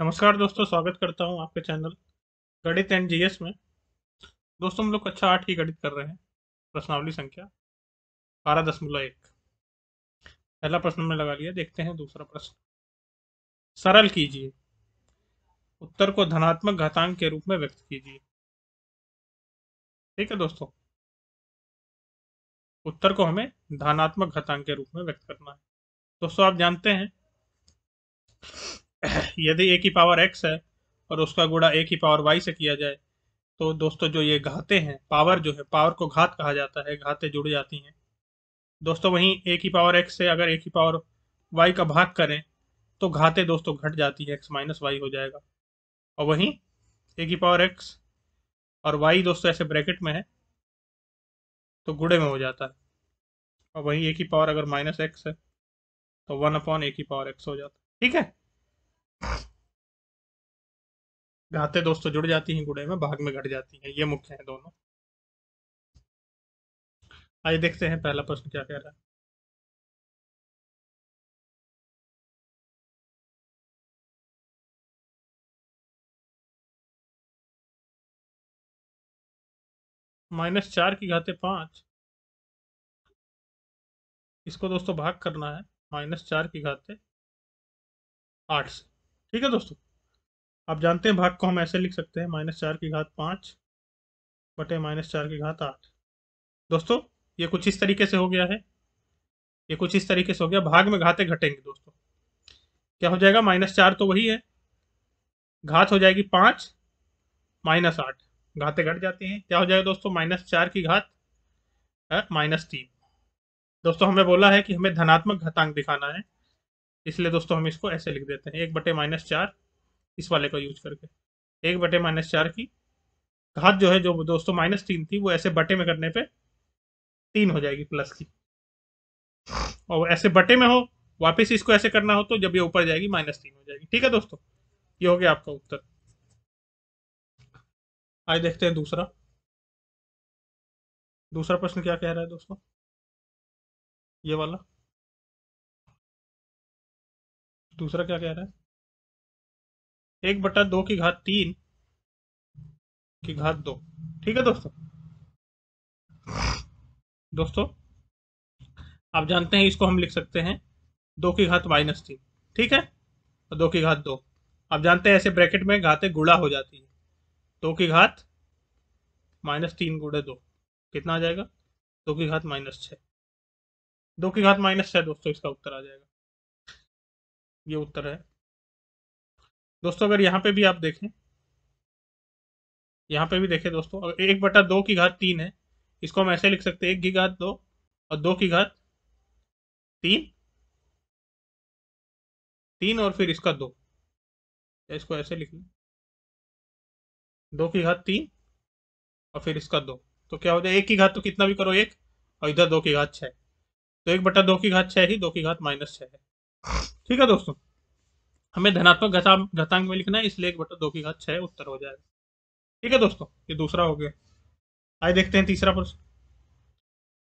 नमस्कार दोस्तों स्वागत करता हूं आपके चैनल गणित एंड जीएस में दोस्तों हम लोग कक्षा आठ की गणित कर रहे हैं प्रश्नावली संख्या बारह दशमलव एक पहला प्रश्न हमने लगा लिया देखते हैं दूसरा प्रश्न सरल कीजिए उत्तर को धनात्मक घातांक के रूप में व्यक्त कीजिए ठीक है दोस्तों उत्तर को हमें धनात्मक घातांक के रूप में व्यक्त करना है दोस्तों आप जानते हैं यदि ए की पावर एक्स है और उसका गुड़ा ए की पावर वाई से किया जाए तो दोस्तों जो ये घाते हैं पावर जो है पावर को घात कहा जाता है घाते जुड़ जाती हैं दोस्तों वहीं ए की पावर एक्स से अगर ए की पावर वाई का भाग करें तो घाते दोस्तों घट जाती है एक्स माइनस वाई हो जाएगा और वहीं ए की पावर एक्स और वाई दोस्तों ऐसे ब्रैकेट में है तो गुड़े में हो जाता है और वहीं ए की पावर अगर माइनस एक्स है तो वन अपॉन ए की पावर एक्स हो जाता है ठीक है घाते दोस्तों जुड़ जाती हैं गुड़े में भाग में घट जाती हैं ये मुख्य हैं दोनों आइए देखते हैं पहला प्रश्न क्या कह रहा है माइनस चार की घाते पांच इसको दोस्तों भाग करना है माइनस चार की घाते आठ से ठीक है दोस्तों आप जानते हैं भाग को हम ऐसे लिख सकते हैं माइनस चार की घात पाँच बटे माइनस चार की घात आठ दोस्तों ये कुछ इस तरीके से हो गया है ये कुछ इस तरीके से हो गया भाग में घाते घटेंगे दोस्तों क्या हो जाएगा माइनस चार तो वही है घात हो जाएगी पाँच माइनस आठ घाते घट जाते हैं क्या हो जाएगा दोस्तों माइनस चार की घात माइनस तीन दोस्तों हमें बोला है कि हमें धनात्मक घातांक दिखाना है इसलिए दोस्तों हम इसको ऐसे लिख देते हैं एक बटे माइनस चार इस वाले को यूज करके एक बटे माइनस चार की घात जो है जो दोस्तों माइनस तीन थी वो ऐसे बटे में करने पे तीन हो जाएगी प्लस की और ऐसे बटे में हो वापस इसको ऐसे करना हो तो जब ये ऊपर जाएगी माइनस तीन हो जाएगी ठीक है दोस्तों ये हो गया आपका उत्तर आज देखते हैं दूसरा दूसरा प्रश्न क्या कह रहा है दोस्तों ये वाला दूसरा क्या कह रहा है एक बटा दो की घात तीन की घात दो ठीक है दोस्तों दोस्तों आप जानते हैं इसको हम लिख सकते हैं दो की घात माइनस तीन ठीक है और तो दो की घात दो आप जानते हैं ऐसे ब्रैकेट में घातें गुड़ा हो जाती है दो की घात माइनस तीन गुड़े दो कितना आ जाएगा दो की घात माइनस छः दो की घात माइनस छः दोस्तों इसका उत्तर आ जाएगा ये उत्तर है दोस्तों अगर यहाँ पे भी आप देखें यहाँ पे भी देखें दोस्तों अगर एक बटा दो की घात तीन है इसको हम ऐसे लिख सकते हैं एक की घात दो और दो की घात तीन तीन और फिर इसका दो इसको ऐसे लिख लें दो की घात तीन और फिर इसका दो तो क्या हो जाए एक की घात तो कितना भी करो एक और इधर दो की घात छः तो एक बटा दो की घात छः ही दो की घात माइनस छः है ठीक है दोस्तों हमें धनात्मक घातांक में लिखना है इसलिए एक बटो दो की घात छः उत्तर हो जाएगा ठीक है दोस्तों ये दूसरा हो गया आइए देखते हैं तीसरा प्रश्न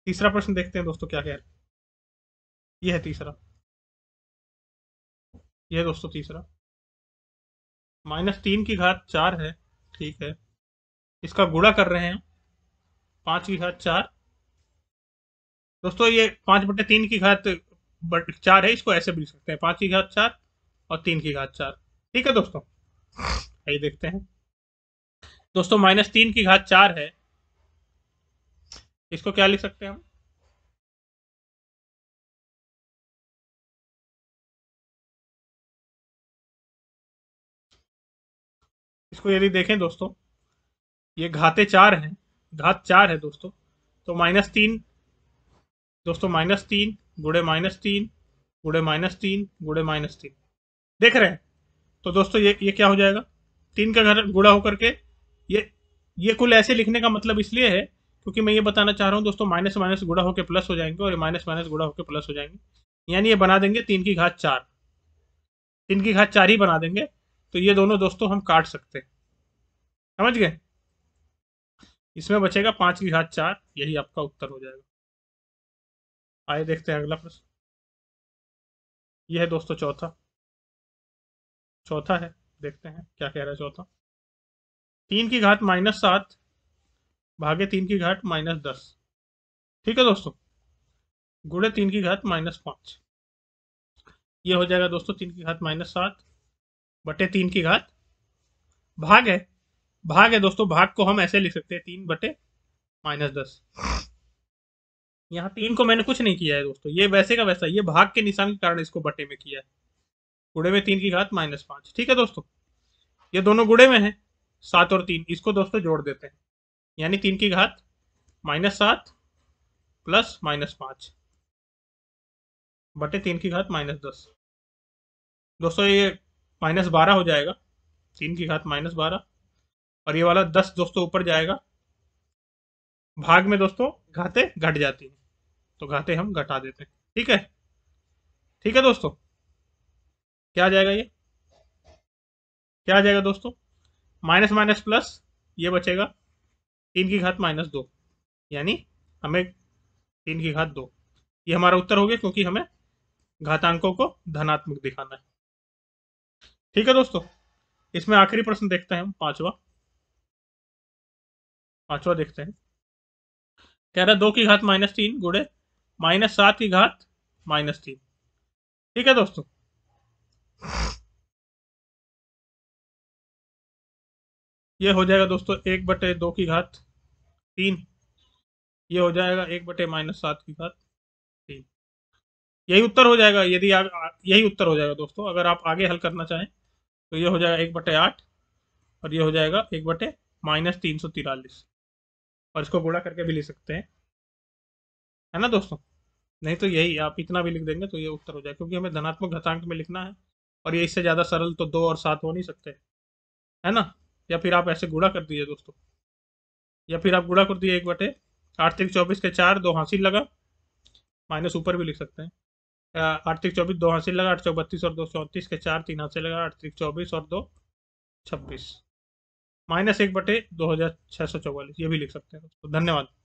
तीसरा प्रश्न देखते हैं दोस्तों क्या कह है ये है तीसरा यह है दोस्तों तीसरा माइनस तीन की घात चार है ठीक है इसका गुड़ा कर रहे हैं पाँच की घात चार दोस्तों ये पाँच बटे तीन की घात बट चार है इसको ऐसे भी लिख सकते हैं पाँच की घात चार और तीन की घात चार ठीक है दोस्तों यही देखते हैं दोस्तों माइनस तीन की घात चार है इसको क्या लिख सकते हैं हम इसको यदि देखें दोस्तों ये घाते चार हैं घात चार है दोस्तों तो माइनस तीन दोस्तों माइनस तीन गुड़े माइनस तीन गुड़े माइनस तीन गुड़े माइनस तीन देख रहे हैं तो दोस्तों ये ये क्या हो जाएगा तीन का घर गुड़ा होकर के ये ये कुल ऐसे लिखने का मतलब इसलिए है क्योंकि मैं ये बताना चाह रहा हूँ दोस्तों माइनस माइनस गुड़ा होकर प्लस हो जाएंगे और माइनस माइनस गुड़ा होकर प्लस हो जाएंगे यानी ये बना देंगे तीन की घात चार तीन की घात चार ही बना देंगे तो ये दोनों दोस्तों हम काट सकते हैं समझ गए इसमें बचेगा पाँच की घात चार यही आपका उत्तर हो जाएगा आइए देखते हैं अगला प्रश्न यह है दोस्तों चौथा चौथा है देखते हैं क्या कह रहा है चौथा तीन की घाट माइनस सात भागे तीन की घाट माइनस दस ठीक है दोस्तों गुड़े तीन की घात माइनस पांच ये हो जाएगा दोस्तों तीन की घाट माइनस सात बटे तीन की घात भाग है भाग है दोस्तों भाग को हम ऐसे लिख सकते हैं तीन बटे माइनस दस यहाँ तीन को मैंने कुछ नहीं किया है दोस्तों ये वैसे का वैसा ये भाग के निशान के कारण इसको बटे में किया है गुड़े में तीन की घात माइनस पाँच ठीक है दोस्तों ये दोनों गुड़े में है सात और तीन इसको दोस्तों जोड़ देते हैं यानी तीन की घात माइनस सात प्लस माइनस पाँच बटे तीन की घात माइनस दस दोस्तों ये माइनस बारह हो जाएगा तीन की घात माइनस बारह और ये वाला दस दोस्तों ऊपर जाएगा भाग में दोस्तों घाते घट जाती हैं तो घाते हम घटा देते हैं ठीक है ठीक है दोस्तों क्या आ जाएगा ये क्या आ जाएगा दोस्तों माइनस माइनस प्लस ये बचेगा तीन की घात माइनस दो यानी हमें तीन की घात दो ये हमारा उत्तर हो गया क्योंकि हमें घातांकों को धनात्मक दिखाना है ठीक है दोस्तों इसमें आखिरी प्रश्न देखते हैं हम पांचवा पांचवा देखते हैं कह रहा है दो की घात माइनस तीन गुड़े माइनस सात की घात माइनस तीन ठीक है दोस्तों ये हो जाएगा दोस्तों एक बटे दो की घात तीन ये हो जाएगा एक बटे माइनस सात की घात तीन यही उत्तर हो जाएगा यदि यही उत्तर हो जाएगा दोस्तों अगर आप आगे हल करना चाहें तो ये हो जाएगा एक बटे आठ और ये हो जाएगा एक बटे माइनस तीन सौ तिरालीस और इसको गुणा करके भी लिख सकते हैं है ना दोस्तों नहीं तो यही आप इतना भी लिख देंगे तो ये उत्तर हो जाएगा क्योंकि हमें धनात्मक घातांक में लिखना है और ये इससे ज़्यादा सरल तो दो और सात हो नहीं सकते है ना या फिर आप ऐसे गुड़ा कर दीजिए दोस्तों या फिर आप गुड़ा कर दिए एक बटे आठ चौबीस के चार दो हासिल लगा माइनस ऊपर भी लिख सकते हैं आठ तिक चौबीस दो हासिल लगा आठ सौ बत्तीस और दो चौंतीस के चार तीन हासिल लगा आठ चौबीस और दो छब्बीस माइनस एक बटे दो हज़ार छः सौ चौवालीस ये भी लिख सकते हैं दोस्तों धन्यवाद